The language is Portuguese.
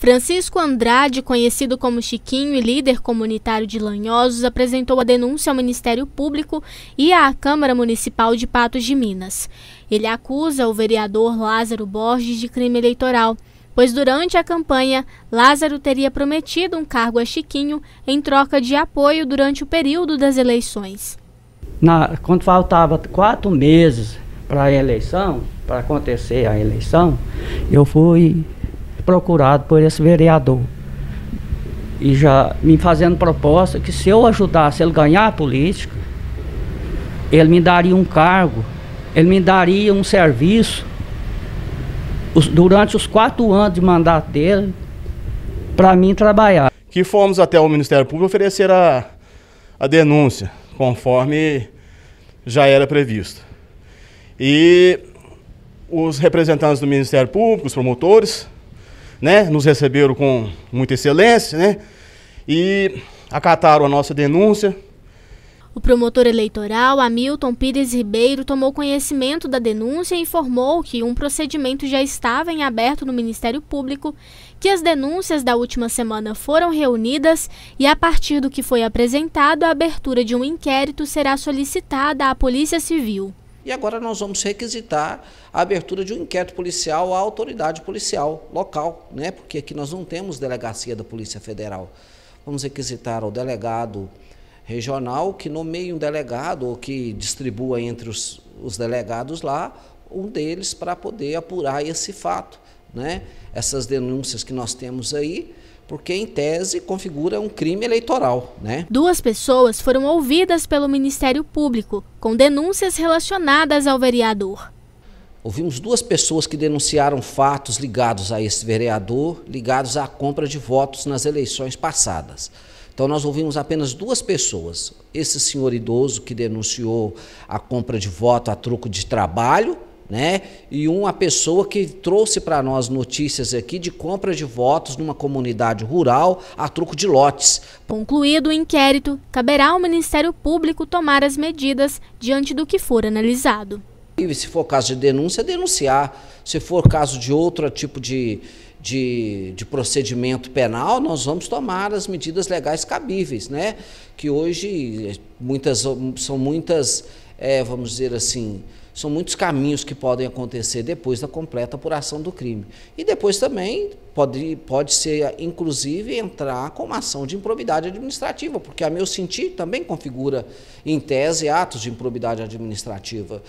Francisco Andrade, conhecido como Chiquinho e líder comunitário de Lanhosos, apresentou a denúncia ao Ministério Público e à Câmara Municipal de Patos de Minas. Ele acusa o vereador Lázaro Borges de crime eleitoral, pois durante a campanha, Lázaro teria prometido um cargo a Chiquinho em troca de apoio durante o período das eleições. Na, quando faltava quatro meses para a eleição, para acontecer a eleição, eu fui procurado por esse vereador. E já me fazendo proposta que se eu ajudasse ele ganhar a política, ele me daria um cargo, ele me daria um serviço os, durante os quatro anos de mandato dele para mim trabalhar. Que fomos até o Ministério Público oferecer a, a denúncia, conforme já era previsto. E os representantes do Ministério Público, os promotores, né? Nos receberam com muita excelência, né? E acataram a nossa denúncia. O promotor eleitoral Hamilton Pires Ribeiro tomou conhecimento da denúncia e informou que um procedimento já estava em aberto no Ministério Público, que as denúncias da última semana foram reunidas e, a partir do que foi apresentado, a abertura de um inquérito será solicitada à Polícia Civil. E agora nós vamos requisitar a abertura de um inquérito policial à autoridade policial local, né? porque aqui nós não temos delegacia da Polícia Federal. Vamos requisitar ao delegado regional que nomeie um delegado ou que distribua entre os, os delegados lá um deles para poder apurar esse fato. Né? Essas denúncias que nós temos aí, porque em tese configura um crime eleitoral, né? Duas pessoas foram ouvidas pelo Ministério Público com denúncias relacionadas ao vereador. Ouvimos duas pessoas que denunciaram fatos ligados a esse vereador, ligados à compra de votos nas eleições passadas. Então nós ouvimos apenas duas pessoas, esse senhor idoso que denunciou a compra de voto a troco de trabalho né? E uma pessoa que trouxe para nós notícias aqui de compra de votos numa comunidade rural a truco de lotes. Concluído o inquérito, caberá ao Ministério Público tomar as medidas diante do que for analisado. E se for caso de denúncia, denunciar. Se for caso de outro tipo de, de, de, procedimento penal, nós vamos tomar as medidas legais cabíveis, né? Que hoje eh, muitas, são muitas é, vamos dizer assim, são muitos caminhos que podem acontecer depois da completa apuração do crime. E depois também pode, pode ser, inclusive, entrar com uma ação de improbidade administrativa, porque, a meu sentir, também configura, em tese, atos de improbidade administrativa.